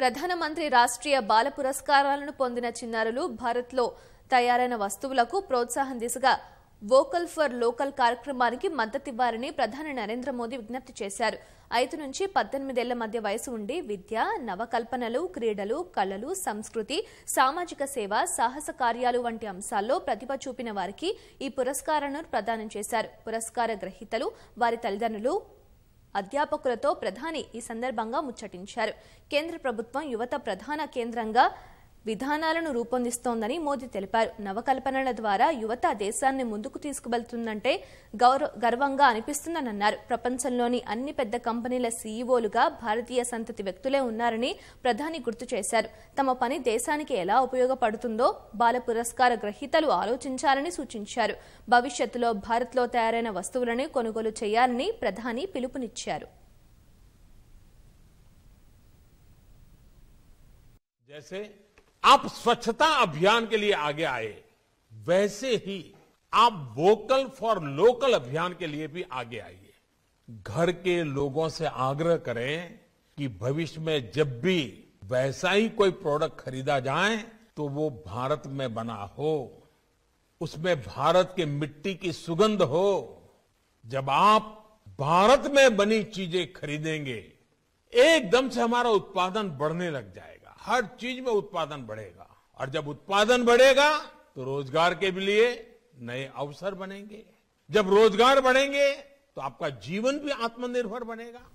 ప్రధానమంత్రి రాష్ట్రీయ బాల పురస్కారాలను పొందిన చిన్నారులు భారత్లో తయారైన వస్తువులకు ప్రోత్సాహం దిశగా వోకల్ ఫర్ లోకల్ కార్యక్రమానికి మద్దతివ్వాలని ప్రధాని నరేంద్ర మోదీ విజ్ఞప్తి చేశారు ఐదు నుంచి పద్దెనిమిదేళ్ల మధ్య వయసు ఉండి విద్య నవకల్పనలు క్రీడలు కళలు సంస్కృతి సామాజిక సేవ సాహస కార్యాలు వంటి అంశాల్లో ప్రతిభ చూపిన వారికి ఈ పురస్కారాలను ప్రదానం చేశారు పురస్కార గ్రహీతలు వారి తల్లిదండ్రులు అధ్యాపకులతో ప్రధాని ఈ సందర్భంగా ముచ్చటించారు కేంద్ర ప్రభుత్వం యువత ప్రధాన కేంద్రంగా విధానాలను రూపొందిస్తోందని మోదీ తెలిపారు నవకల్పనల ద్వారా యువత దేశాన్ని ముందుకు తీసుకువెళ్తుందంటే గర్వంగా అన్నారు ప్రపంచంలోని అన్ని పెద్ద కంపెనీల సీఈఓలుగా భారతీయ సంతతి వ్యక్తులే ఉన్నారని ప్రధాని గుర్తు చేశారు తమ పని దేశానికి ఎలా ఉపయోగపడుతుందో బాల పురస్కార గ్రహీతలు ఆలోచించాలని సూచించారు భవిష్యత్తులో భారత్లో తయారైన వస్తువులను కొనుగోలు చేయాలని ప్రధాని పిలుపునిచ్చారు आप स्वच्छता अभियान के लिए आगे आए वैसे ही आप वोकल फॉर लोकल अभियान के लिए भी आगे आइए घर के लोगों से आग्रह करें कि भविष्य में जब भी वैसा ही कोई प्रोडक्ट खरीदा जाए तो वो भारत में बना हो उसमें भारत के मिट्टी की सुगंध हो जब आप भारत में बनी चीजें खरीदेंगे एकदम से हमारा उत्पादन बढ़ने लग जाएगा हर चीज में उत्पादन बढ़ेगा और जब उत्पादन बढ़ेगा तो रोजगार के लिए नए अवसर बनेंगे जब रोजगार बढ़ेंगे तो आपका जीवन भी आत्मनिर्भर बनेगा